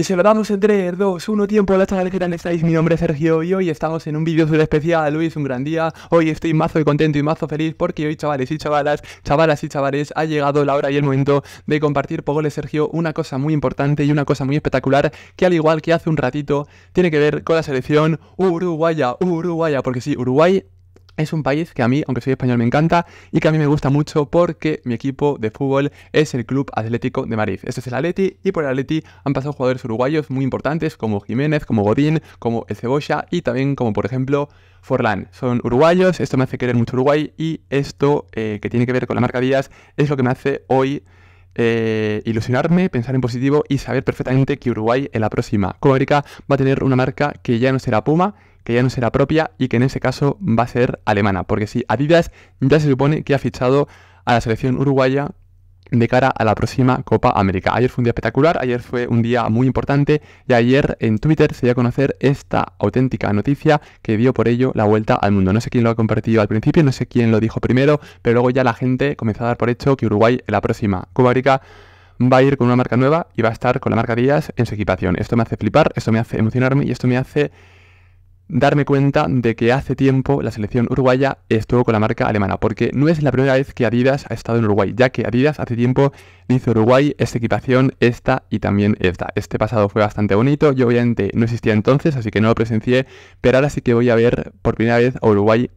Y se lo damos en 2, 1, tiempo. Hola chavales, ¿qué tal estáis? Mi nombre es Sergio y hoy estamos en un vídeo súper especial. Hoy es un gran día. Hoy estoy mazo y contento y mazo feliz porque hoy, chavales y chavalas, chavalas y chavales, ha llegado la hora y el momento de compartir por Sergio una cosa muy importante y una cosa muy espectacular que, al igual que hace un ratito, tiene que ver con la selección uruguaya. Uruguaya, porque sí, Uruguay es un país que a mí, aunque soy español, me encanta y que a mí me gusta mucho porque mi equipo de fútbol es el Club Atlético de Madrid. Esto es el Atleti y por el Atleti han pasado jugadores uruguayos muy importantes como Jiménez, como Godín, como el Cebolla y también como por ejemplo Forlán. Son uruguayos, esto me hace querer mucho Uruguay y esto eh, que tiene que ver con la marca Díaz es lo que me hace hoy eh, ilusionarme, pensar en positivo y saber perfectamente que Uruguay en la próxima Copa América va a tener una marca que ya no será Puma, ya no será propia y que en ese caso va a ser alemana, porque si Adidas ya se supone que ha fichado a la selección uruguaya de cara a la próxima Copa América. Ayer fue un día espectacular, ayer fue un día muy importante y ayer en Twitter se dio a conocer esta auténtica noticia que dio por ello la vuelta al mundo. No sé quién lo ha compartido al principio, no sé quién lo dijo primero, pero luego ya la gente comenzó a dar por hecho que Uruguay en la próxima Copa América va a ir con una marca nueva y va a estar con la marca Adidas en su equipación. Esto me hace flipar, esto me hace emocionarme y esto me hace darme cuenta de que hace tiempo la selección uruguaya estuvo con la marca alemana, porque no es la primera vez que Adidas ha estado en Uruguay, ya que Adidas hace tiempo hizo Uruguay esta equipación, esta y también esta. Este pasado fue bastante bonito, yo obviamente no existía entonces, así que no lo presencié, pero ahora sí que voy a ver por primera vez a Uruguay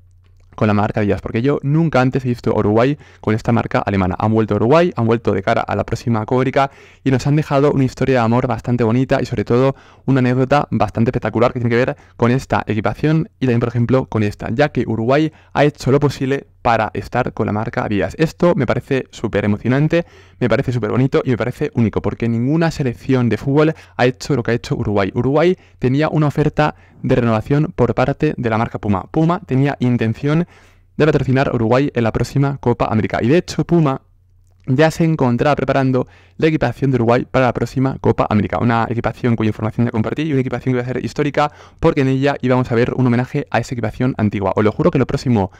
con la marca Díaz, porque yo nunca antes he visto Uruguay con esta marca alemana. Han vuelto a Uruguay, han vuelto de cara a la próxima Cóbrica y nos han dejado una historia de amor bastante bonita y sobre todo una anécdota bastante espectacular que tiene que ver con esta equipación y también, por ejemplo, con esta, ya que Uruguay ha hecho lo posible para estar con la marca Adidas. Esto me parece súper emocionante, me parece súper bonito y me parece único, porque ninguna selección de fútbol ha hecho lo que ha hecho Uruguay. Uruguay tenía una oferta de renovación por parte de la marca Puma. Puma tenía intención de patrocinar a Uruguay en la próxima Copa América. Y de hecho Puma ya se encontraba preparando la equipación de Uruguay para la próxima Copa América. Una equipación cuya información ya compartí y una equipación que va a ser histórica porque en ella íbamos a ver un homenaje a esa equipación antigua. Os lo juro que lo próximo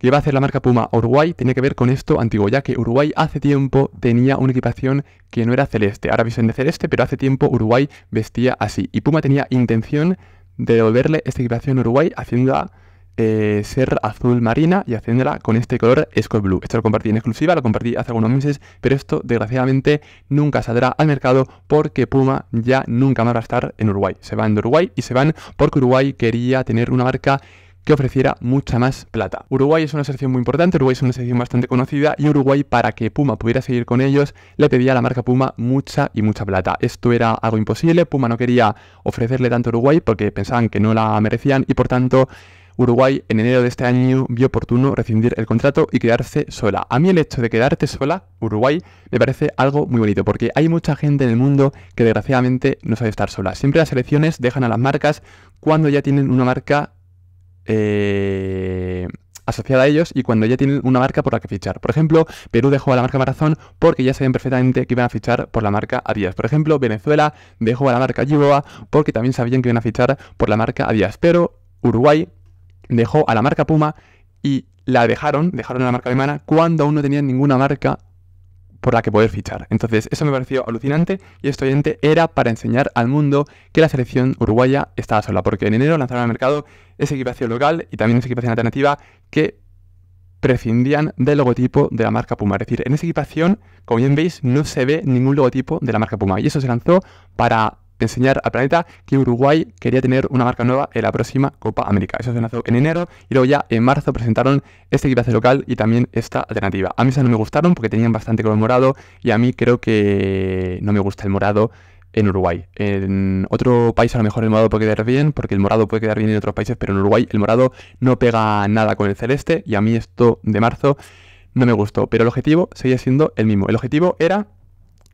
que va a hacer la marca Puma Uruguay Tiene que ver con esto antiguo, ya que Uruguay hace tiempo tenía una equipación que no era celeste. Ahora visten de celeste, pero hace tiempo Uruguay vestía así. Y Puma tenía intención de devolverle esta equipación a Uruguay haciéndola eh, ser azul marina y haciéndola con este color Scott Blue. Esto lo compartí en exclusiva, lo compartí hace algunos meses, pero esto desgraciadamente nunca saldrá al mercado porque Puma ya nunca más va a estar en Uruguay. Se van de Uruguay y se van porque Uruguay quería tener una marca que ofreciera mucha más plata. Uruguay es una selección muy importante, Uruguay es una selección bastante conocida y Uruguay para que Puma pudiera seguir con ellos le pedía a la marca Puma mucha y mucha plata. Esto era algo imposible, Puma no quería ofrecerle tanto a Uruguay porque pensaban que no la merecían y por tanto Uruguay en enero de este año vio oportuno rescindir el contrato y quedarse sola. A mí el hecho de quedarte sola, Uruguay, me parece algo muy bonito, porque hay mucha gente en el mundo que desgraciadamente no sabe estar sola. Siempre las selecciones dejan a las marcas cuando ya tienen una marca eh, asociada a ellos y cuando ya tienen una marca por la que fichar. Por ejemplo, Perú dejó a la marca Marazón porque ya sabían perfectamente que iban a fichar por la marca Adidas. Por ejemplo, Venezuela dejó a la marca yuboa porque también sabían que iban a fichar por la marca Adidas. Pero Uruguay dejó a la marca Puma y la dejaron, dejaron a la marca alemana cuando aún no tenían ninguna marca por la que poder fichar. Entonces, eso me pareció alucinante y esto, oyente era para enseñar al mundo que la selección uruguaya estaba sola, porque en enero lanzaron al mercado es equipación local y también esa equipación alternativa que prescindían del logotipo de la marca Puma. Es decir, en esa equipación, como bien veis, no se ve ningún logotipo de la marca Puma. Y eso se lanzó para enseñar al planeta que Uruguay quería tener una marca nueva en la próxima Copa América. Eso se lanzó en enero y luego ya en marzo presentaron este equipación local y también esta alternativa. A mí esas no me gustaron porque tenían bastante color morado y a mí creo que no me gusta el morado en Uruguay. En otro país a lo mejor el morado puede quedar bien, porque el morado puede quedar bien en otros países, pero en Uruguay el morado no pega nada con el celeste y a mí esto de marzo no me gustó. Pero el objetivo seguía siendo el mismo. El objetivo era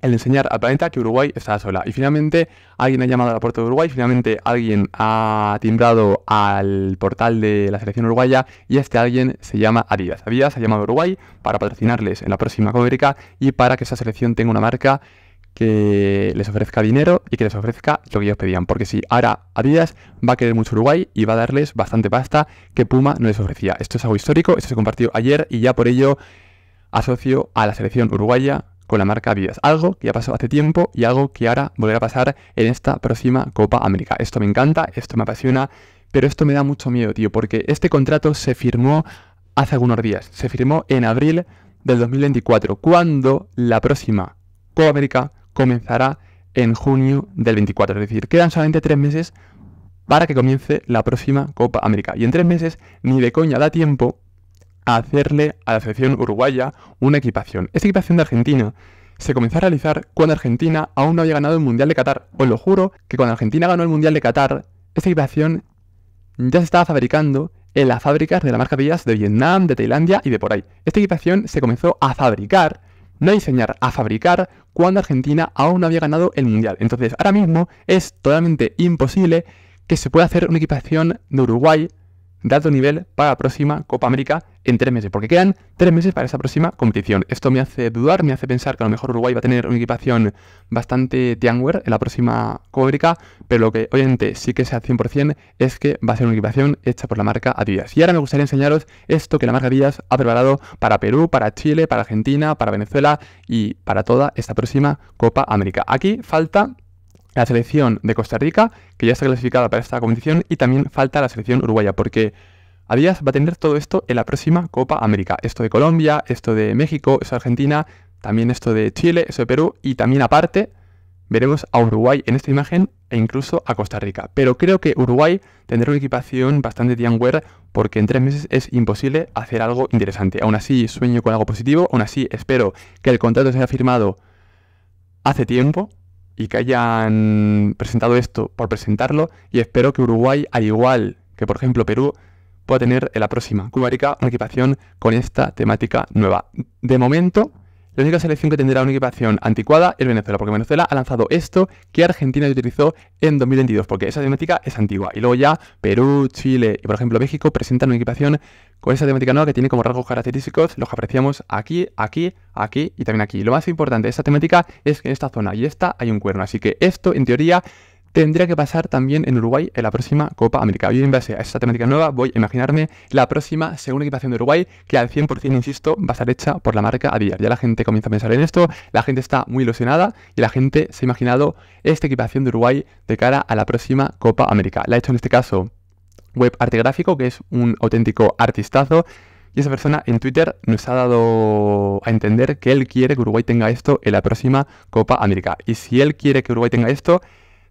el enseñar al planeta que Uruguay está sola. Y finalmente alguien ha llamado a la puerta de Uruguay, finalmente alguien ha timbrado al portal de la selección uruguaya y este alguien se llama Adidas. Adidas ha llamado a Uruguay para patrocinarles en la próxima Copa y para que esa selección tenga una marca que les ofrezca dinero y que les ofrezca lo que ellos pedían. Porque si ahora Adidas va a querer mucho Uruguay y va a darles bastante pasta que Puma no les ofrecía. Esto es algo histórico, esto se compartió ayer y ya por ello asocio a la selección uruguaya con la marca Adidas. Algo que ya pasó hace tiempo y algo que ahora volverá a pasar en esta próxima Copa América. Esto me encanta, esto me apasiona, pero esto me da mucho miedo, tío, porque este contrato se firmó hace algunos días. Se firmó en abril del 2024, cuando la próxima Copa América comenzará en junio del 24. Es decir, quedan solamente tres meses para que comience la próxima Copa América. Y en tres meses ni de coña da tiempo a hacerle a la selección uruguaya una equipación. Esta equipación de Argentina se comenzó a realizar cuando Argentina aún no había ganado el Mundial de Qatar. Os lo juro que cuando Argentina ganó el Mundial de Qatar, esta equipación ya se estaba fabricando en las fábricas de las marcas de Vietnam, de Tailandia y de por ahí. Esta equipación se comenzó a fabricar no diseñar, a fabricar cuando Argentina aún no había ganado el Mundial. Entonces ahora mismo es totalmente imposible que se pueda hacer una equipación de Uruguay alto nivel para la próxima Copa América en tres meses, porque quedan tres meses para esa próxima competición. Esto me hace dudar, me hace pensar que a lo mejor Uruguay va a tener una equipación bastante tianguer en la próxima Copa América, pero lo que obviamente sí que sea 100% es que va a ser una equipación hecha por la marca Adidas. Y ahora me gustaría enseñaros esto que la marca Adidas ha preparado para Perú, para Chile, para Argentina, para Venezuela y para toda esta próxima Copa América. Aquí falta la selección de Costa Rica, que ya está clasificada para esta competición, y también falta la selección uruguaya, porque Adidas va a tener todo esto en la próxima Copa América. Esto de Colombia, esto de México, esto de Argentina, también esto de Chile, esto de Perú, y también aparte veremos a Uruguay en esta imagen e incluso a Costa Rica. Pero creo que Uruguay tendrá una equipación bastante tianguer porque en tres meses es imposible hacer algo interesante. Aún así sueño con algo positivo, aún así espero que el contrato sea firmado hace tiempo y que hayan presentado esto por presentarlo y espero que Uruguay, al igual que por ejemplo Perú, pueda tener en la próxima Cuba una equipación con esta temática nueva. De momento, la única selección que tendrá una equipación anticuada es Venezuela, porque Venezuela ha lanzado esto que Argentina utilizó en 2022, porque esa temática es antigua. Y luego ya Perú, Chile y por ejemplo México presentan una equipación con esa temática nueva que tiene como rasgos característicos los que apreciamos aquí, aquí, aquí y también aquí. Lo más importante de esta temática es que en esta zona y esta hay un cuerno, así que esto en teoría tendría que pasar también en Uruguay en la próxima Copa América. Y en base a esta temática nueva voy a imaginarme la próxima segunda equipación de Uruguay, que al 100%, insisto, va a estar hecha por la marca Adidas. Ya la gente comienza a pensar en esto, la gente está muy ilusionada y la gente se ha imaginado esta equipación de Uruguay de cara a la próxima Copa América. La ha hecho en este caso Web Arte Gráfico, que es un auténtico artistazo. Y esa persona en Twitter nos ha dado a entender que él quiere que Uruguay tenga esto en la próxima Copa América. Y si él quiere que Uruguay tenga esto,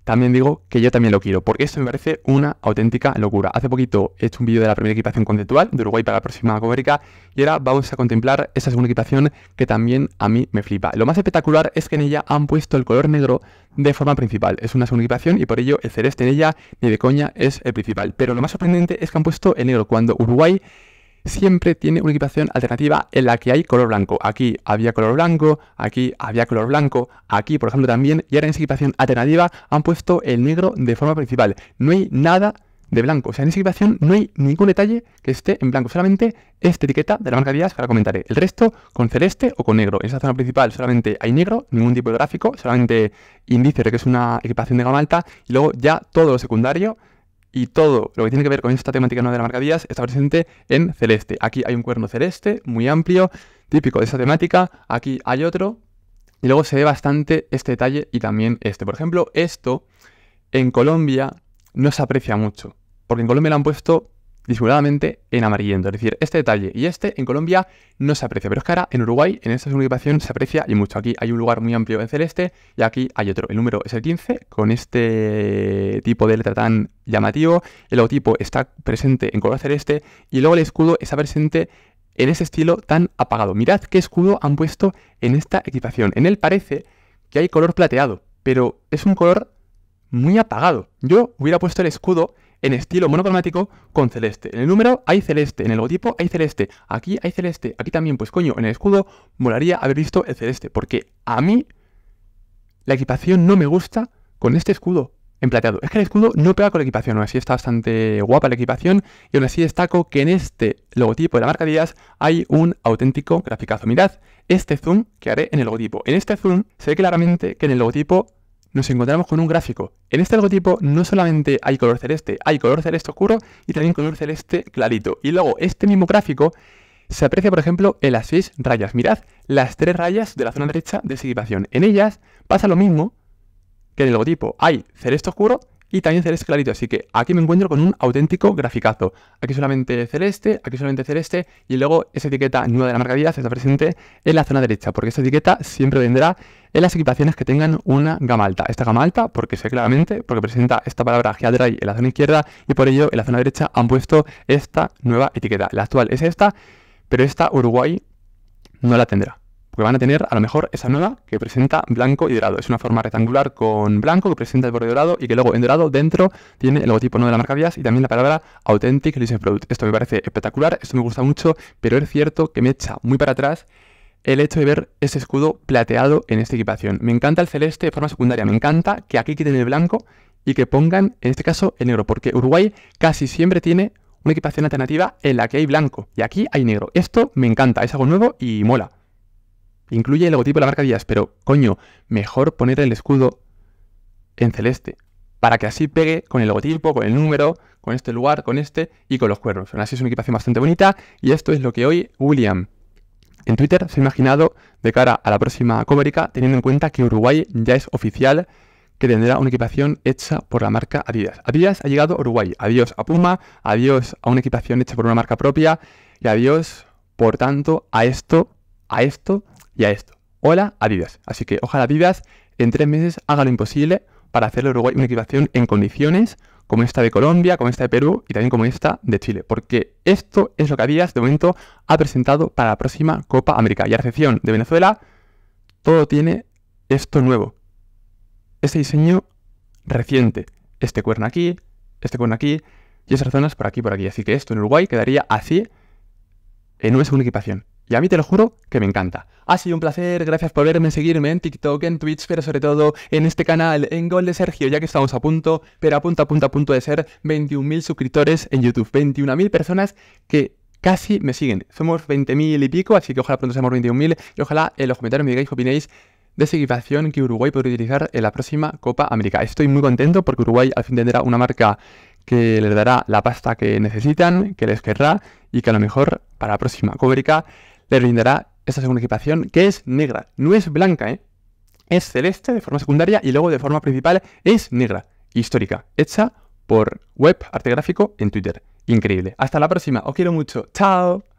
también digo que yo también lo quiero, porque esto me parece una auténtica locura. Hace poquito he hecho un vídeo de la primera equipación conceptual de Uruguay para la próxima Copa y ahora vamos a contemplar esa segunda equipación que también a mí me flipa. Lo más espectacular es que en ella han puesto el color negro de forma principal. Es una segunda equipación y por ello el celeste en ella ni de coña es el principal. Pero lo más sorprendente es que han puesto el negro cuando Uruguay siempre tiene una equipación alternativa en la que hay color blanco. Aquí había color blanco, aquí había color blanco, aquí por ejemplo también, y ahora en esa equipación alternativa han puesto el negro de forma principal. No hay nada de blanco. O sea, en esa equipación no hay ningún detalle que esté en blanco, solamente esta etiqueta de la marca Díaz que ahora comentaré. El resto con celeste o con negro. En esa zona principal solamente hay negro, ningún tipo de gráfico, solamente índice de que es una equipación de gama alta y luego ya todo lo secundario y todo lo que tiene que ver con esta temática nueva de la marca Díaz está presente en celeste. Aquí hay un cuerno celeste muy amplio, típico de esa temática. Aquí hay otro. Y luego se ve bastante este detalle y también este. Por ejemplo, esto en Colombia no se aprecia mucho. Porque en Colombia lo han puesto disimuladamente en amarillento. Es decir, este detalle y este en Colombia no se aprecia, pero es que ahora en Uruguay, en esta segunda equipación, se aprecia y mucho. Aquí hay un lugar muy amplio en celeste y aquí hay otro. El número es el 15, con este tipo de letra tan llamativo. El logotipo está presente en color celeste y luego el escudo está presente en ese estilo tan apagado. Mirad qué escudo han puesto en esta equipación. En él parece que hay color plateado, pero es un color muy apagado. Yo hubiera puesto el escudo en estilo monocromático con celeste. En el número hay celeste, en el logotipo hay celeste, aquí hay celeste, aquí también, pues coño, en el escudo molaría haber visto el celeste, porque a mí la equipación no me gusta con este escudo en plateado. Es que el escudo no pega con la equipación, aún así está bastante guapa la equipación y aún así destaco que en este logotipo de la marca Díaz hay un auténtico graficazo. Mirad este zoom que haré en el logotipo. En este zoom se ve claramente que en el logotipo nos encontramos con un gráfico. En este logotipo no solamente hay color celeste, hay color celeste oscuro y también color celeste clarito. Y luego este mismo gráfico se aprecia, por ejemplo, en las seis rayas. Mirad las tres rayas de la zona derecha de equipación. En ellas pasa lo mismo que en el logotipo. Hay celeste oscuro y también celeste clarito, así que aquí me encuentro con un auténtico graficazo. Aquí solamente celeste, aquí solamente celeste, y luego esa etiqueta nueva de la marca Adidas está presente en la zona derecha, porque esta etiqueta siempre vendrá en las equipaciones que tengan una gama alta. Esta gama alta, porque sé claramente, porque presenta esta palabra Headray en la zona izquierda, y por ello en la zona derecha han puesto esta nueva etiqueta. La actual es esta, pero esta Uruguay no la tendrá. Porque van a tener a lo mejor esa nueva que presenta blanco y dorado. Es una forma rectangular con blanco que presenta el borde dorado y que luego en dorado dentro tiene el logotipo no de la marca Vías y también la palabra Authentic Listen Product. Esto me parece espectacular, esto me gusta mucho, pero es cierto que me echa muy para atrás el hecho de ver ese escudo plateado en esta equipación. Me encanta el celeste de forma secundaria, me encanta que aquí quiten el blanco y que pongan, en este caso, el negro, porque Uruguay casi siempre tiene una equipación alternativa en la que hay blanco y aquí hay negro. Esto me encanta, es algo nuevo y mola. Incluye el logotipo de la marca Díaz, pero coño, mejor poner el escudo en celeste. Para que así pegue con el logotipo, con el número, con este lugar, con este y con los cuernos. Aún así es una equipación bastante bonita y esto es lo que hoy William en Twitter se ha imaginado de cara a la próxima Comérica, teniendo en cuenta que Uruguay ya es oficial que tendrá una equipación hecha por la marca Adidas. Adidas ha llegado Uruguay. Adiós a Puma, adiós a una equipación hecha por una marca propia y adiós, por tanto, a esto, a esto y a esto. Hola, Adidas. Así que ojalá Adidas en tres meses haga lo imposible para hacerle a Uruguay una equipación en condiciones como esta de Colombia, como esta de Perú y también como esta de Chile. Porque esto es lo que Adidas de momento ha presentado para la próxima Copa América. Y a recepción de Venezuela, todo tiene esto nuevo. Este diseño reciente. Este cuerno aquí, este cuerno aquí y esas zonas por aquí, por aquí. Así que esto en Uruguay quedaría así en una segunda equipación. Y a mí te lo juro que me encanta. Ha sido un placer, gracias por verme, seguirme en TikTok, en Twitch, pero sobre todo en este canal, en Gol de Sergio, ya que estamos a punto, pero a punto, a punto, a punto de ser 21.000 suscriptores en YouTube. 21.000 personas que casi me siguen. Somos 20.000 y pico, así que ojalá pronto seamos 21.000 y ojalá en los comentarios me digáis qué opinéis de esa equipación que Uruguay puede utilizar en la próxima Copa América. Estoy muy contento porque Uruguay al fin tendrá una marca que les dará la pasta que necesitan, que les querrá y que a lo mejor para la próxima Copa América le brindará esta segunda equipación, que es negra, no es blanca, ¿eh? Es celeste de forma secundaria y luego de forma principal es negra, histórica, hecha por web arte gráfico en Twitter. Increíble. Hasta la próxima, os quiero mucho. Chao.